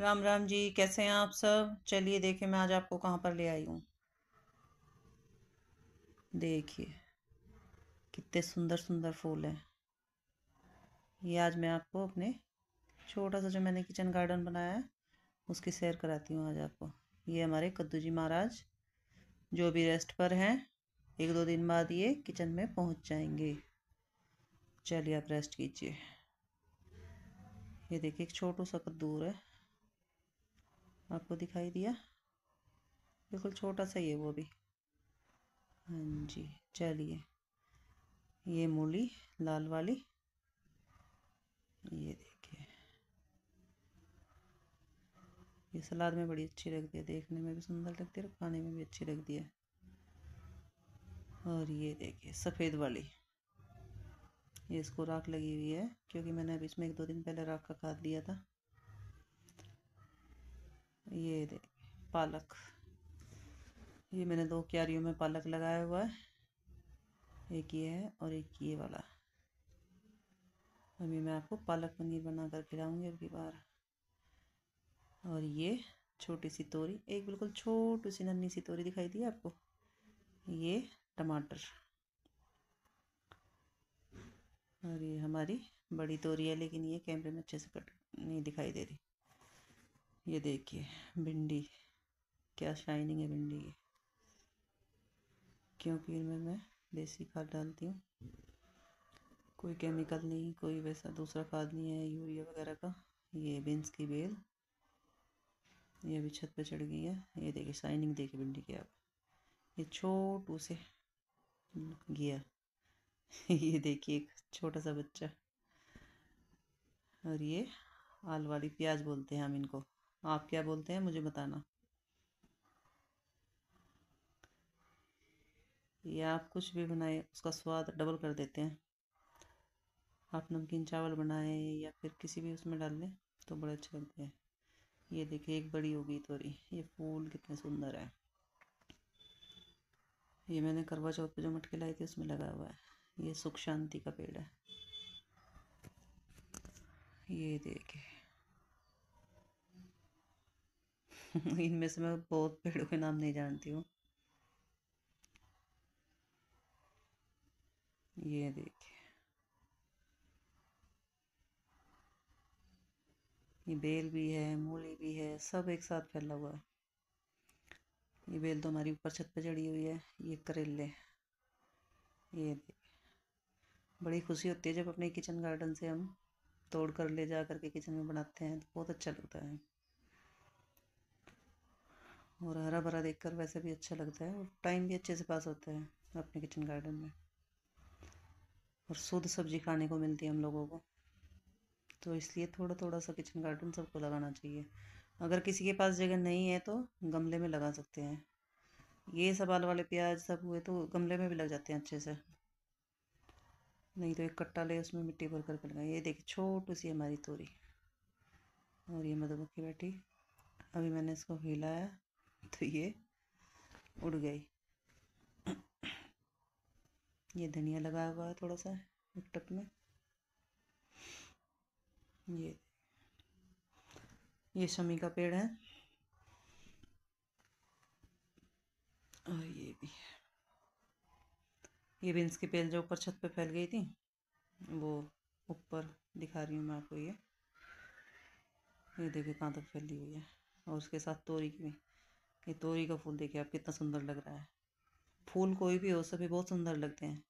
राम राम जी कैसे हैं आप सब चलिए देखिए मैं आज आपको कहाँ पर ले आई हूँ देखिए कितने सुंदर सुंदर फूल हैं ये आज मैं आपको अपने छोटा सा जो मैंने किचन गार्डन बनाया है उसकी सैर कराती हूँ आज आपको ये हमारे कद्दू जी महाराज जो भी रेस्ट पर हैं एक दो दिन बाद ये किचन में पहुँच जाएंगे चलिए आप रेस्ट कीजिए ये देखिए एक छोटू सा कद्दूर है आपको दिखाई दिया बिल्कुल छोटा सा ये वो भी हाँ जी चलिए ये मूली लाल वाली ये देखिए ये सलाद में बड़ी अच्छी लगती है देखने में भी सुंदर लगती है और खाने में भी अच्छी लगती है और ये देखिए सफ़ेद वाली ये इसको राख लगी हुई है क्योंकि मैंने अभी इसमें एक दो दिन पहले राख का खाद दिया था ये पालक ये मैंने दो क्यारियों में पालक लगाया हुआ है एक ये है और एक ये वाला अभी मैं आपको पालक पनीर बना कर खिलाऊँगी अगली बार और ये छोटी सी तोरी एक बिल्कुल छोटी सी नन्ही सी तोरी दिखाई दी आपको ये टमाटर और ये हमारी बड़ी तोरी है लेकिन ये कैमरे में अच्छे से कट नहीं दिखाई दे रही ये देखिए भिंडी क्या शाइनिंग है भिंडी की क्योंकि इनमें मैं देसी खाद डालती हूँ कोई केमिकल नहीं कोई वैसा दूसरा खाद नहीं है यूरिया वगैरह का ये बीन्स की बेल ये अभी छत पे चढ़ गई है ये देखिए शाइनिंग देखिए भिंडी की आप ये छोटू से गया ये देखिए एक छोटा सा बच्चा और ये आल वाली प्याज बोलते हैं हम इनको आप क्या बोलते हैं मुझे बताना या आप कुछ भी बनाए उसका स्वाद डबल कर देते हैं आप नमकीन चावल बनाए या फिर किसी भी उसमें डाल दें तो बड़े अच्छे लगते हैं ये देखिए एक बड़ी होगी तोरी ये फूल कितने सुंदर है ये मैंने करवा चौथ पे जो मटके लाई थी उसमें लगा हुआ है ये सुख शांति का पेड़ है ये देखिए इनमें से मैं बहुत पेड़ों के नाम नहीं जानती हूँ ये देखिए ये बेल भी है मूली भी है सब एक साथ फैला हुआ है ये बेल तो हमारी ऊपर छत पे चढ़ी हुई है ये करेले ये बड़ी खुशी होती है जब अपने किचन गार्डन से हम तोड़ कर ले जा करके किचन में बनाते हैं तो बहुत अच्छा लगता है और हरा भरा देखकर वैसे भी अच्छा लगता है और टाइम भी अच्छे से पास होता है अपने किचन गार्डन में और शुद्ध सब्जी खाने को मिलती है हम लोगों को तो इसलिए थोड़ा थोड़ा सा किचन गार्डन सबको लगाना चाहिए अगर किसी के पास जगह नहीं है तो गमले में लगा सकते हैं ये सब आल वाले प्याज सब हुए तो गमले में भी लग जाते हैं अच्छे से नहीं तो एक कट्टा ले उसमें मिट्टी भर करके लगाए ये देखिए छोटी सी हमारी तोरी और ये मधुमक्खी बैठी अभी मैंने इसको हिलाया तो ये उड़ गई ये धनिया लगाया हुआ है थोड़ा सा एक टप में ये ये शमी का पेड़ है और ये भी है ये बिन्स की पेल जो ऊपर छत पे फैल गई थी वो ऊपर दिखा रही हूँ मैं आपको ये ये देखिए कहाँ तक फैली हुई है और उसके साथ तोरी की भी ये तोरी का फूल देखिए आप कितना सुंदर लग रहा है फूल कोई भी हो सभी बहुत सुंदर लगते हैं